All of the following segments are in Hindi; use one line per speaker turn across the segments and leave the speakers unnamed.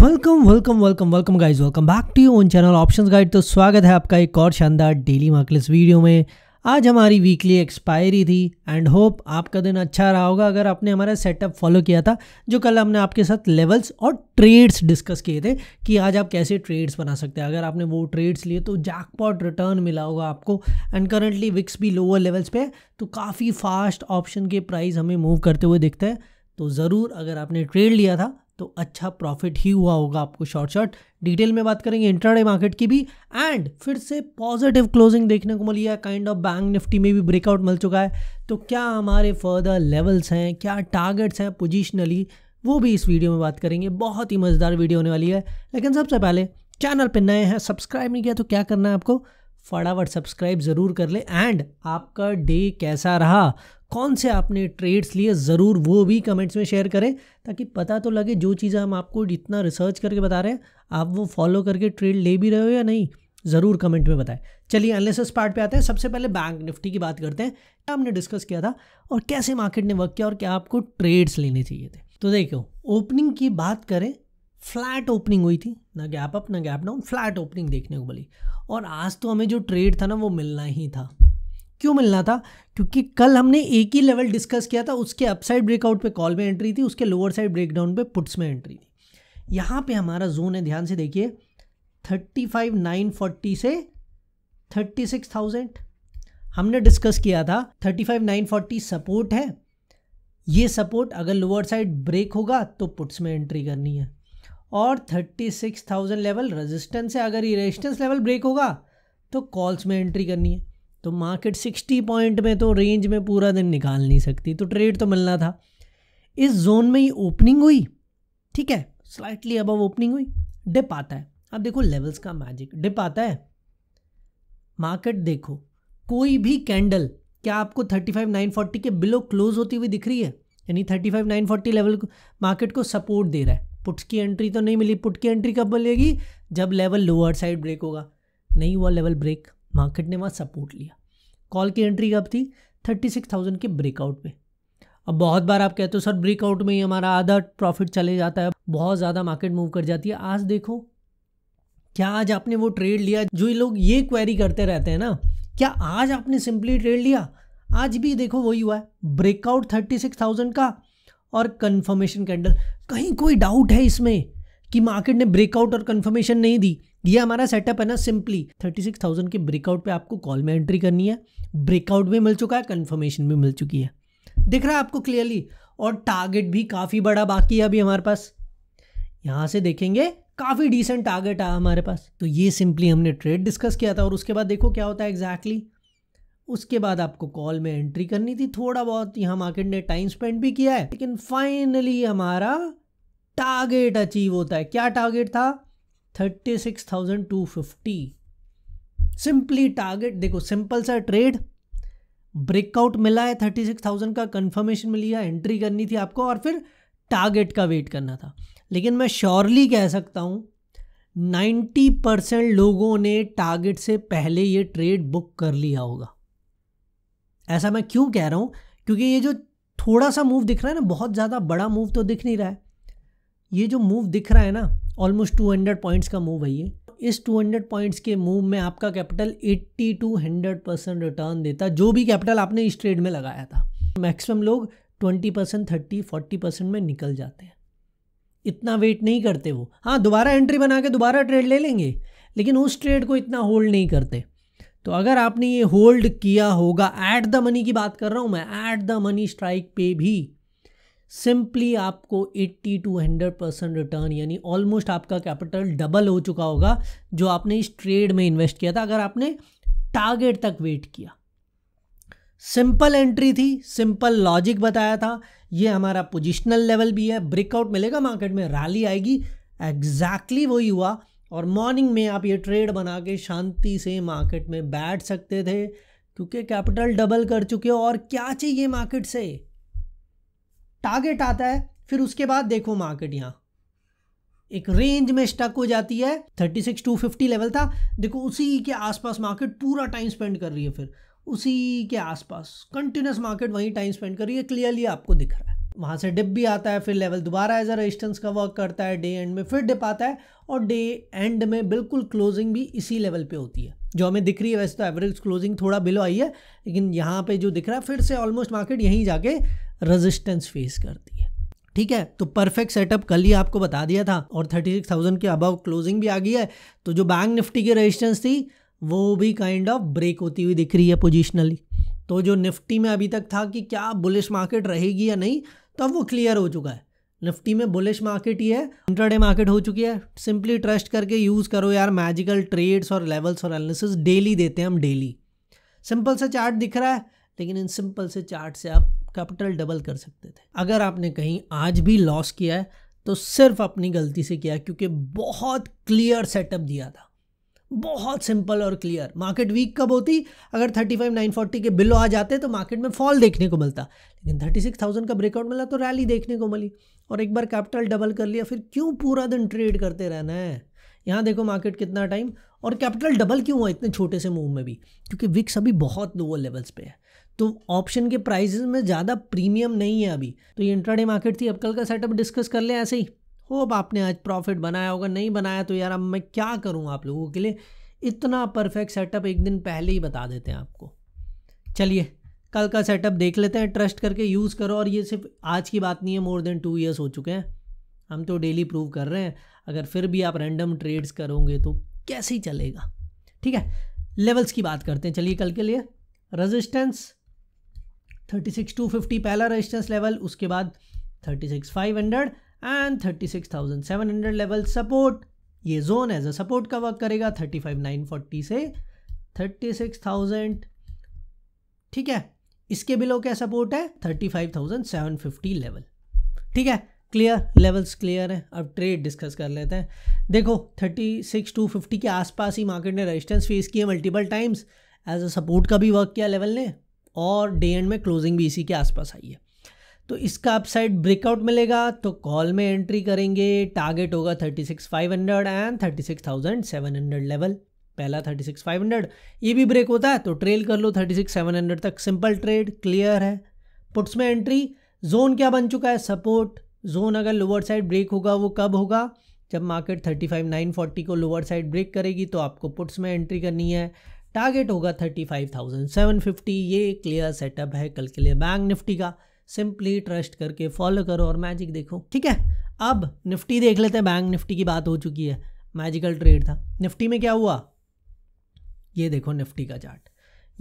welcome welcome welcome welcome guys welcome back to on channel options guide तो स्वागत है आपका एक और शानदार डेली मार्केट्स वीडियो में आज हमारी वीकली एक्सपायरी थी एंड होप आपका दिन अच्छा रहा होगा अगर आपने हमारा सेटअप फॉलो किया था जो कल हमने आपके साथ लेवल्स और ट्रेड्स डिस्कस किए थे कि आज आप कैसे ट्रेड्स बना सकते हैं अगर आपने वो ट्रेड्स लिए तो जैकपॉट रिटर्न मिला होगा आपको एंड करंटली विक्स भी लोअर लेवल्स पे तो काफ़ी फास्ट ऑप्शन के प्राइस हमें मूव करते हुए दिखते हैं तो ज़रूर अगर आपने ट्रेड लिया था तो अच्छा प्रॉफिट ही हुआ होगा आपको शॉर्ट शॉर्ट डिटेल में बात करेंगे इंटरडे मार्केट की भी एंड फिर से पॉजिटिव क्लोजिंग देखने को मिली है काइंड ऑफ बैंक निफ्टी में भी ब्रेकआउट मिल चुका है तो क्या हमारे फर्दर लेवल्स हैं क्या टारगेट्स हैं पोजिशनली वो भी इस वीडियो में बात करेंगे बहुत ही मज़ेदार वीडियो होने वाली है लेकिन सबसे पहले चैनल पर नए हैं सब्सक्राइब नहीं किया तो क्या करना है आपको फटाफट सब्सक्राइब ज़रूर कर ले एंड आपका डे कैसा रहा कौन से आपने ट्रेड्स लिए ज़रूर वो भी कमेंट्स में शेयर करें ताकि पता तो लगे जो चीज़ें हम आपको इतना रिसर्च करके बता रहे हैं आप वो फॉलो करके ट्रेड ले भी रहे हो या नहीं ज़रूर कमेंट में बताएं चलिए एनालिसिस पार्ट पे आते हैं सबसे पहले बैंक निफ्टी की बात करते हैं क्या हमने डिस्कस किया था और कैसे मार्केट ने वर्क किया और क्या आपको ट्रेड्स लेने चाहिए थे तो देखो ओपनिंग की बात करें फ्लैट ओपनिंग हुई थी ना गैप अप ना गैप डाउन फ्लैट ओपनिंग देखने को मिली और आज तो हमें जो ट्रेड था ना वो मिलना ही था क्यों मिलना था क्योंकि कल हमने एक ही लेवल डिस्कस किया था उसके अपसाइड ब्रेकआउट पे कॉल में एंट्री थी उसके लोअर साइड ब्रेकडाउन पे पुट्स में एंट्री थी यहाँ पे हमारा जोन है ध्यान से देखिए थर्टी फाइव नाइन फोर्टी से थर्टी सिक्स थाउजेंड हमने डिस्कस किया था thirty five nine forty support है ये सपोर्ट अगर लोअर साइड ब्रेक होगा तो पुट्स में एंट्री करनी है और thirty six thousand level resistance है अगर ये रेजिस्टेंस लेवल ब्रेक होगा तो कॉल्स में एंट्री करनी है तो मार्केट 60 पॉइंट में तो रेंज में पूरा दिन निकाल नहीं सकती तो ट्रेड तो मिलना था इस जोन में ही ओपनिंग हुई ठीक है स्लाइटली अबव ओपनिंग हुई डिप आता है अब देखो लेवल्स का मैजिक डिप आता है मार्केट देखो कोई भी कैंडल क्या आपको 35940 के बिलो क्लोज होती हुई दिख रही है यानी 35940 लेवल मार्केट को सपोर्ट दे रहा है पुट्स की एंट्री तो नहीं मिली पुट की एंट्री कब मिलेगी जब लेवल लोअर साइड ब्रेक होगा नहीं हुआ लेवल ब्रेक मार्केट ने वहाँ सपोर्ट लिया कॉल की एंट्री कब थी थर्टी सिक्स थाउजेंड के ब्रेकआउट पे अब बहुत बार आप कहते हो सर ब्रेकआउट में ही हमारा आधा प्रॉफिट चले जाता है बहुत ज़्यादा मार्केट मूव कर जाती है आज देखो क्या आज आपने वो ट्रेड लिया जो ये लोग ये क्वेरी करते रहते हैं ना क्या आज आपने सिंपली ट्रेड लिया आज भी देखो वही हुआ है ब्रेकआउट थर्टी सिक्स थाउजेंड का और कन्फर्मेशन कैंडल कहीं कोई डाउट है इसमें कि मार्केट ने ब्रेकआउट और कन्फर्मेशन नहीं दी ये हमारा सेटअप है ना सिंपली थर्टी सिक्स थाउजेंड के ब्रेकआउट पे आपको कॉल में एंट्री करनी है ब्रेकआउट भी मिल चुका है कन्फर्मेशन भी मिल चुकी है दिख रहा है आपको क्लियरली और टारगेट भी काफ़ी बड़ा बाकी है अभी हमारे पास यहाँ से देखेंगे काफ़ी डिसेंट टारगेट आया हमारे पास तो ये सिंपली हमने ट्रेड डिस्कस किया था और उसके बाद देखो क्या होता है एग्जैक्टली उसके बाद आपको कॉल में एंट्री करनी थी थोड़ा बहुत यहाँ मार्केट ने टाइम स्पेंड भी किया है लेकिन फाइनली हमारा टारगेट अचीव होता है क्या टारगेट था thirty six thousand two fifty simply target देखो सिंपल सा ट्रेड ब्रेकआउट मिला है थर्टी सिक्स थाउजेंड का कंफर्मेशन मिली है एंट्री करनी थी आपको और फिर टारगेट का वेट करना था लेकिन मैं श्योरली कह सकता हूँ नाइन्टी परसेंट लोगों ने टारगेट से पहले ये ट्रेड बुक कर लिया होगा ऐसा मैं क्यों कह रहा हूँ क्योंकि ये जो थोड़ा सा मूव दिख रहा है ना बहुत ज़्यादा बड़ा मूव तो दिख नहीं रहा है ये जो मूव दिख रहा है ना ऑलमोस्ट 200 पॉइंट्स का मूव है ये इस 200 पॉइंट्स के मूव में आपका कैपिटल 80 टू 100 परसेंट रिटर्न देता जो भी कैपिटल आपने इस ट्रेड में लगाया था मैक्सिमम लोग 20 परसेंट थर्टी फोर्टी परसेंट में निकल जाते हैं इतना वेट नहीं करते वो हाँ दोबारा एंट्री बना के दोबारा ट्रेड ले लेंगे लेकिन उस ट्रेड को इतना होल्ड नहीं करते तो अगर आपने ये होल्ड किया होगा ऐट द मनी की बात कर रहा हूँ मैं ऐट द मनी स्ट्राइक पे भी सिंपली आपको 80 टू 100 परसेंट रिटर्न यानी ऑलमोस्ट आपका कैपिटल डबल हो चुका होगा जो आपने इस ट्रेड में इन्वेस्ट किया था अगर आपने टारगेट तक वेट किया सिंपल एंट्री थी सिंपल लॉजिक बताया था ये हमारा पोजिशनल लेवल भी है ब्रेकआउट मिलेगा मार्केट में रैली आएगी एग्जैक्टली exactly वही हुआ और मॉर्निंग में आप ये ट्रेड बना के शांति से मार्केट में बैठ सकते थे क्योंकि कैपिटल डबल कर चुके हो और क्या चाहिए मार्केट से टारगेट आता है फिर उसके बाद देखो मार्केट यहाँ एक रेंज में स्टक हो जाती है 36 टू फिफ्टी लेवल था देखो उसी के आसपास मार्केट पूरा टाइम स्पेंड कर रही है फिर उसी के आसपास कंटिन्यूस मार्केट वहीं टाइम स्पेंड कर रही है क्लियरली आपको दिख रहा है वहाँ से डिप भी आता है फिर लेवल दोबारा एज अ रेजिस्टेंस का वर्क करता है डे एंड में फिर डिप आता है और डे एंड में बिल्कुल क्लोजिंग भी इसी लेवल पे होती है जो हमें दिख रही है वैसे तो एवरेज क्लोजिंग थोड़ा बिलो आई है लेकिन यहाँ पे जो दिख रहा है फिर से ऑलमोस्ट मार्केट यहीं जाके रेजिस्टेंस फेस करती है ठीक है तो परफेक्ट सेटअप कल ही आपको बता दिया था और थर्टी सिक्स थाउजेंड के अबव क्लोजिंग भी आ गई है तो जो बैंक निफ्टी की रेजिस्टेंस थी वो भी काइंड ऑफ ब्रेक होती हुई दिख रही है पोजिशनली तो जो निफ्टी में अभी तक था कि क्या बुलिश मार्केट रहेगी या नहीं तो अब वो क्लियर हो चुका है निफ्टी में बुलिश मार्केट ही है इंटरडे मार्केट हो चुकी है सिंपली ट्रस्ट करके यूज़ करो यार मैजिकल ट्रेड्स और लेवल्स और एनालिसिस डेली देते हैं हम डेली सिंपल सा चार्ट दिख रहा है लेकिन इन सिंपल से चार्ट से आप कैपिटल डबल कर सकते थे अगर आपने कहीं आज भी लॉस किया है तो सिर्फ अपनी गलती से किया क्योंकि बहुत क्लियर सेटअप दिया था बहुत सिंपल और क्लियर मार्केट वीक कब होती अगर 35,940 के बिलो आ जाते तो मार्केट में फॉल देखने को मिलता लेकिन 36,000 का ब्रेकआउट मिला तो रैली देखने को मिली और एक बार कैपिटल डबल कर लिया फिर क्यों पूरा दिन ट्रेड करते रहना है यहाँ देखो मार्केट कितना टाइम और कैपिटल डबल क्यों हुआ इतने छोटे से मूव में भी क्योंकि विक्स अभी बहुत लोअर लेवल्स पे है तो ऑप्शन के प्राइजेस में ज़्यादा प्रीमियम नहीं है अभी तो ये इंट्राडे मार्केट थी अब कल का सेटअप डिस्कस कर लें ऐसे ही होप आपने आज प्रॉफिट बनाया होगा नहीं बनाया तो यार अब मैं क्या करूँ आप लोगों के लिए इतना परफेक्ट सेटअप एक दिन पहले ही बता देते हैं आपको चलिए कल का सेटअप देख लेते हैं ट्रस्ट करके यूज़ करो और ये सिर्फ आज की बात नहीं है मोर देन टू ईयर्स हो चुके हैं हम तो डेली प्रूव कर रहे हैं अगर फिर भी आप रैंडम ट्रेड्स करोगे तो कैसे ही चलेगा ठीक है लेवल्स की बात करते हैं चलिए कल के लिए resistance thirty six two fifty पहला रजिस्टेंस लेवल उसके बाद thirty six five hundred and thirty six thousand seven hundred level support ये जोन एज अ सपोर्ट का वर्क करेगा थर्टी फाइव नाइन फोर्टी से थर्टी सिक्स थाउजेंड ठीक है इसके बिलो क्या सपोर्ट है thirty five thousand seven fifty level ठीक है क्लियर लेवल्स क्लियर हैं अब ट्रेड डिस्कस कर लेते हैं देखो थर्टी सिक्स टू फिफ्टी के आसपास ही मार्केट ने रेजिस्टेंस फेस किए multiple times as a support का भी वर्क किया लेवल ने और डे एंड में क्लोजिंग भी इसी के आसपास आई है तो इसका अपसाइड ब्रेकआउट मिलेगा तो कॉल में एंट्री करेंगे टारगेट होगा thirty six five hundred and thirty six thousand seven hundred level पहला थर्टी सिक्स फाइव हंड्रेड ये भी ब्रेक होता है तो ट्रेल कर लो थर्टी सिक्स सेवन हंड्रेड तक सिंपल ट्रेड क्लियर है पुट्स में एंट्री जोन क्या बन चुका है सपोर्ट जोन अगर लोअर साइड ब्रेक होगा वो कब होगा जब market thirty five nine forty को लोअर साइड ब्रेक करेगी तो आपको पुट्स में एंट्री करनी है टारगेट होगा thirty five thousand seven fifty ये क्लियर सेटअप है कल के लिए बैंक निफ्टी का सिंपली ट्रस्ट करके फॉलो करो और मैजिक देखो ठीक है अब निफ्टी देख लेते हैं बैंक निफ्टी की बात हो चुकी है मैजिकल ट्रेड था निफ्टी में क्या हुआ ये देखो निफ्टी का चार्ट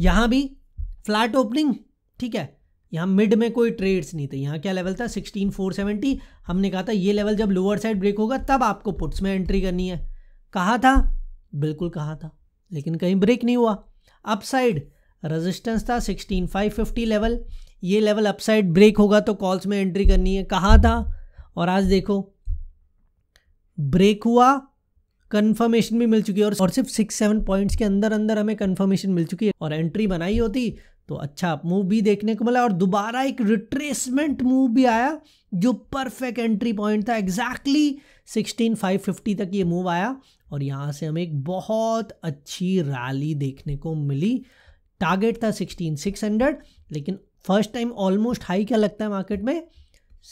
यहाँ भी फ्लैट ओपनिंग ठीक है यहाँ मिड में कोई ट्रेड्स नहीं थे यहाँ क्या लेवल था सिक्सटीन फोर सेवेंटी हमने कहा था ये लेवल जब लोअर साइड ब्रेक होगा तब आपको पुट्स में एंट्री करनी है कहा था बिल्कुल कहा था लेकिन कहीं ब्रेक नहीं हुआ अपसाइड रेजिस्टेंस था 16550 लेवल ये लेवल अपसाइड ब्रेक होगा तो कॉल्स में एंट्री करनी है कहा था और आज देखो ब्रेक हुआ कन्फर्मेशन भी मिल चुकी है और, सिर्फ सिक्स सेवन पॉइंट्स के अंदर अंदर हमें कन्फर्मेशन मिल चुकी है और एंट्री बनाई होती तो अच्छा मूव भी देखने को मिला और दोबारा एक रिट्रेसमेंट मूव भी आया जो परफेक्ट एंट्री पॉइंट था एग्जैक्टली सिक्सटीन फाइव फिफ्टी तक ये मूव आया और यहाँ से हमें एक बहुत अच्छी रैली देखने को मिली टारगेट था सिक्सटीन सिक्स हंड्रेड लेकिन फर्स्ट टाइम ऑलमोस्ट हाई क्या लगता है मार्केट में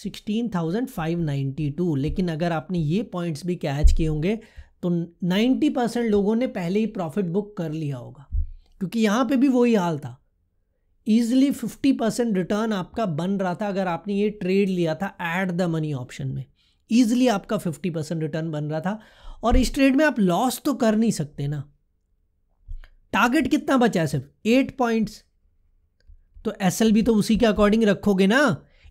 sixteen thousand five ninety two लेकिन अगर आपने ये पॉइंट्स भी कैच किए होंगे तो नाइन्टी परसेंट लोगों ने पहले ही प्रॉफिट बुक कर लिया होगा क्योंकि यहाँ पे भी वही हाल था ईजिली फिफ्टी परसेंट रिटर्न आपका बन रहा था अगर आपने ये ट्रेड लिया था एट द मनी ऑप्शन में ईजिली आपका फिफ्टी परसेंट रिटर्न बन रहा था और इस ट्रेड में आप लॉस तो कर नहीं सकते ना टारगेट कितना बचा है सिर्फ एट पॉइंट्स तो एस तो भी तो उसी के अकॉर्डिंग रखोगे ना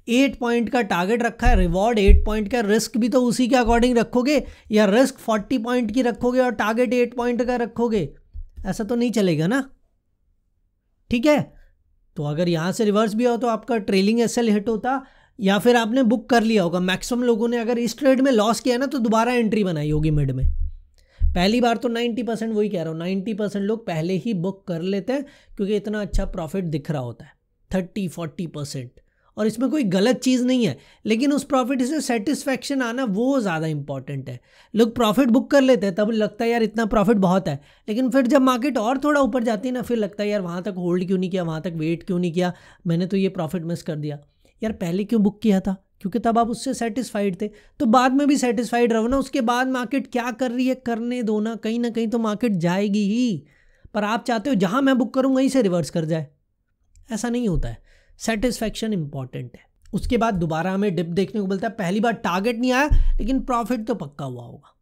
एट पॉइंट का टारगेट रखा है रिवॉर्ड एट पॉइंट का रिस्क भी तो उसी के अकॉर्डिंग रखोगे या रिस्क फोर्टी पॉइंट की रखोगे और टारगेट एट पॉइंट का रखोगे ऐसा तो नहीं चलेगा ना ठीक है तो अगर यहां से रिवर्स भी हो तो आपका ट्रेलिंग एस हिट होता या फिर आपने बुक कर लिया होगा मैक्सिमम लोगों ने अगर इस ट्रेड में लॉस किया ना तो दोबारा एंट्री बनाई होगी मिड में पहली बार तो 90 परसेंट वही कह रहा हूँ 90 परसेंट लोग पहले ही बुक कर लेते हैं क्योंकि इतना अच्छा प्रॉफिट दिख रहा होता है थर्टी फोर्टी परसेंट और इसमें कोई गलत चीज़ नहीं है लेकिन उस प्रॉफिट से सेटिस्फैक्शन आना वो ज़्यादा इंपॉर्टेंट है लोग प्रॉफिट बुक कर लेते हैं तब लगता है यार इतना प्रॉफिट बहुत है लेकिन फिर जब मार्केट और थोड़ा ऊपर जाती है ना फिर लगता है यार वहाँ तक होल्ड क्यों नहीं किया वहाँ तक वेट क्यों नहीं किया मैंने तो ये प्रॉफिट मिस कर दिया यार पहले क्यों बुक किया था क्योंकि तब आप उससे सेटिस्फाइड थे तो बाद में भी सेटिस्फाइड रहो ना उसके बाद मार्केट क्या कर रही है करने दो ना कहीं ना कहीं तो मार्केट जाएगी ही पर आप चाहते हो जहां मैं बुक करूँ वहीं से रिवर्स कर जाए ऐसा नहीं होता है सेटिस्फैक्शन इंपॉर्टेंट है उसके बाद दोबारा हमें डिप देखने को मिलता है पहली बार टारगेट नहीं आया लेकिन प्रॉफिट तो पक्का हुआ होगा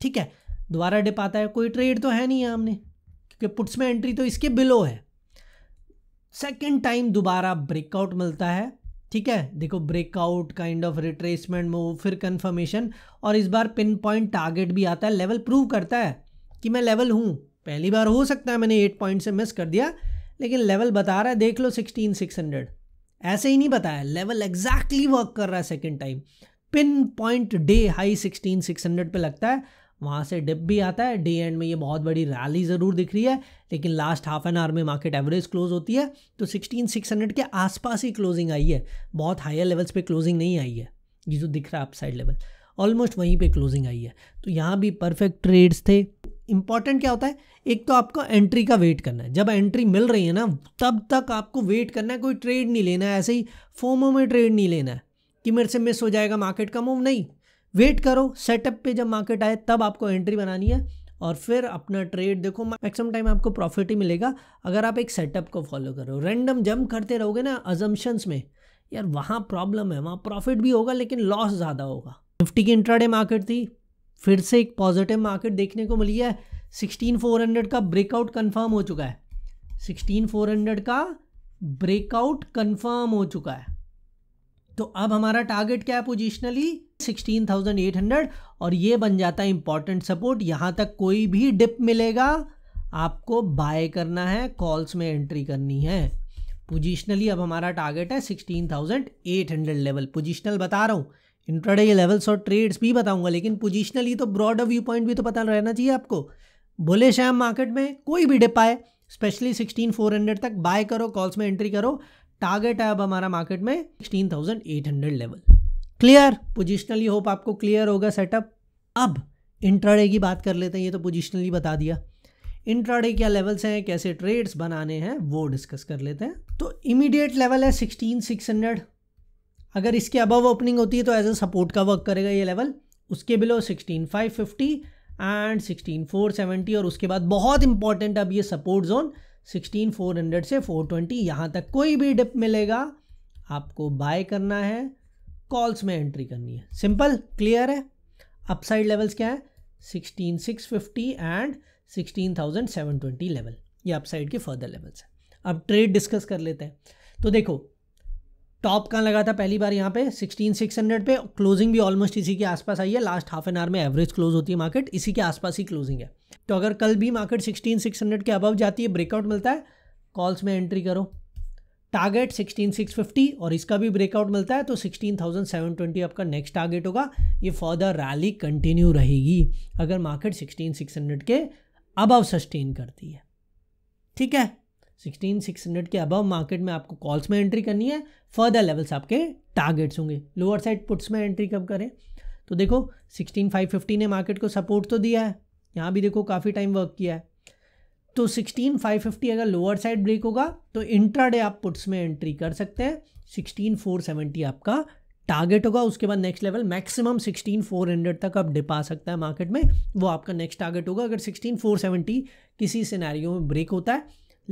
ठीक है दोबारा डिप आता है कोई ट्रेड तो है नहीं है हमने क्योंकि पुट्स में एंट्री तो इसके बिलो है सेकेंड टाइम दोबारा ब्रेकआउट मिलता है ठीक है देखो breakout kind of retracement move फिर कन्फर्मेशन और इस बार पिन पॉइंट टारगेट भी आता है लेवल प्रूव करता है कि मैं लेवल हूँ पहली बार हो सकता है मैंने एट पॉइंट से मिस कर दिया लेकिन लेवल बता रहा है देख लो सिक्सटीन सिक्स हंड्रेड ऐसे ही नहीं बताया लेवल एग्जैक्टली वर्क कर रहा है second time pin point day high sixteen six hundred पर लगता है वहाँ से डिप भी आता है डे एंड में ये बहुत बड़ी रैली ज़रूर दिख रही है लेकिन लास्ट हाफ एन आवर में मार्केट एवरेज क्लोज होती है तो सिक्सटीन सिक्स हंड्रेड के आसपास ही क्लोजिंग आई है बहुत हायर लेवल्स पे क्लोजिंग नहीं आई है ये जो दिख रहा है अपसाइड लेवल ऑलमोस्ट वहीं पे क्लोजिंग आई है तो यहाँ भी परफेक्ट ट्रेड्स थे इंपॉर्टेंट क्या होता है एक तो आपको एंट्री का वेट करना है जब एंट्री मिल रही है ना तब तक आपको वेट करना है कोई ट्रेड नहीं लेना है ऐसे ही फोमो में ट्रेड नहीं लेना है कि मेरे से मिस हो जाएगा मार्केट का मूव नहीं वेट करो सेटअप पे जब मार्केट आए तब आपको एंट्री बनानी है और फिर अपना ट्रेड देखो मैक्सिमम टाइम आपको प्रॉफिट ही मिलेगा अगर आप एक सेटअप को फॉलो करो रैंडम जंप करते रहोगे ना अजम्पन्स में यार वहाँ प्रॉब्लम है वहाँ प्रॉफिट भी होगा लेकिन लॉस ज़्यादा होगा निफ्टी की इंट्राडे मार्केट थी फिर से एक पॉजिटिव मार्केट देखने को मिली है सिक्सटीन फोर हंड्रेड का ब्रेकआउट कन्फर्म हो चुका है सिक्सटीन फोर हंड्रेड का ब्रेकआउट कन्फर्म हो चुका है तो अब हमारा टारगेट क्या है पोजिशनली 16,800 और ये बन जाता है इंपॉर्टेंट सपोर्ट यहाँ तक कोई भी डिप मिलेगा आपको बाय करना है कॉल्स में एंट्री करनी है पोजिशनली अब हमारा टारगेट है 16,800 लेवल पोजिशनल बता रहा हूँ इंट्राडे लेवल्स और ट्रेड्स भी बताऊंगा लेकिन पोजिशनली तो ब्रॉड व्यू पॉइंट भी तो पता रहना चाहिए आपको बोले शाम मार्केट में कोई भी डिप आए स्पेशली 16,400 तक बाय करो कॉल्स में एंट्री करो टारगेट है अब हमारा मार्केट में 16,800 लेवल क्लियर पोजिशनली होप आपको क्लियर होगा सेटअप अब इंट्राडे की बात कर लेते हैं ये तो पोजिशनली बता दिया इंट्राडे क्या लेवल्स हैं कैसे ट्रेड्स बनाने हैं वो डिस्कस कर लेते हैं तो इमीडिएट लेवल है सिक्सटीन सिक्स हंड्रेड अगर इसके अबव ओपनिंग होती है तो एज अ सपोर्ट का वर्क करेगा ये लेवल उसके below sixteen five fifty and sixteen four seventy और उसके बाद बहुत इंपॉर्टेंट अब ये support zone sixteen four hundred से फोर ट्वेंटी यहाँ तक कोई भी डिप मिलेगा आपको बाय करना है कॉल्स में एंट्री करनी है सिंपल क्लियर है अपसाइड लेवल्स क्या है sixteen six fifty and sixteen thousand seven twenty level ये अपसाइड के फर्दर लेवल्स हैं अब ट्रेड डिस्कस कर लेते हैं तो देखो टॉप कहाँ लगा था पहली बार यहाँ पे सिक्सटीन सिक्स हंड्रेड पे क्लोजिंग भी ऑलमोस्ट इसी के आसपास आई है लास्ट हाफ एन आवर में एवरेज क्लोज होती है मार्केट इसी के आसपास ही क्लोजिंग है तो अगर कल भी मार्केट सिक्सटीन सिक्स हंड्रेड के अबव जाती है ब्रेकआउट मिलता है कॉल्स में एंट्री करो टारगेट 16650 और इसका भी ब्रेकआउट मिलता है तो 16720 आपका नेक्स्ट टारगेट होगा ये फर्दर रैली कंटिन्यू रहेगी अगर मार्केट 16600 के अबव सस्टेन करती है ठीक है 16600 के अबव मार्केट में आपको कॉल्स में एंट्री करनी है फर्दर लेवल्स आपके टारगेट्स होंगे लोअर साइड पुट्स में एंट्री कब करें तो देखो 16550 ने मार्केट को सपोर्ट तो दिया है यहाँ भी देखो काफ़ी टाइम वर्क किया है तो 16550 अगर लोअर साइड ब्रेक होगा तो इंट्राडे आप पुट्स में एंट्री कर सकते हैं 16470 आपका टारगेट होगा उसके बाद नेक्स्ट लेवल मैक्सिमम 16400 तक आप डिपा सकता है मार्केट में वो आपका नेक्स्ट टारगेट होगा अगर 16470 किसी सिनेरियो में ब्रेक होता है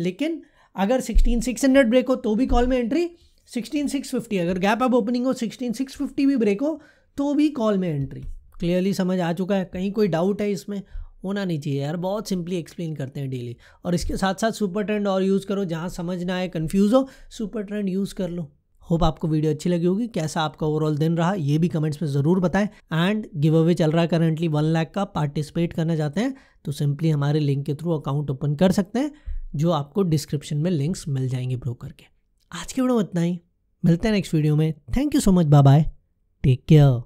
लेकिन अगर 16600 ब्रेक हो तो भी कॉल में एंट्री 16650 अगर गैप अब ओपनिंग हो 16650 भी ब्रेक हो तो भी कॉल में एंट्री क्लियरली समझ आ चुका है कहीं कोई डाउट है इसमें होना नहीं चाहिए यार बहुत सिंपली एक्सप्लेन करते हैं डेली और इसके साथ साथ सुपर ट्रेंड और यूज़ करो जहाँ समझ ना आए कन्फ्यूज़ हो सुपर ट्रेंड यूज़ कर लो होप आपको वीडियो अच्छी लगी होगी कैसा आपका ओवरऑल दिन रहा ये भी कमेंट्स में ज़रूर बताएं एंड गिव अवे चल रहा है करंटली वन लैख का पार्टिसिपेट करना चाहते हैं तो सिंपली हमारे लिंक के थ्रू अकाउंट ओपन कर सकते हैं जो आपको डिस्क्रिप्शन में लिंक्स मिल जाएंगे ब्रोकर के आज के वीडियो में इतना ही मिलते हैं नेक्स्ट वीडियो में thank you so much bye bye take care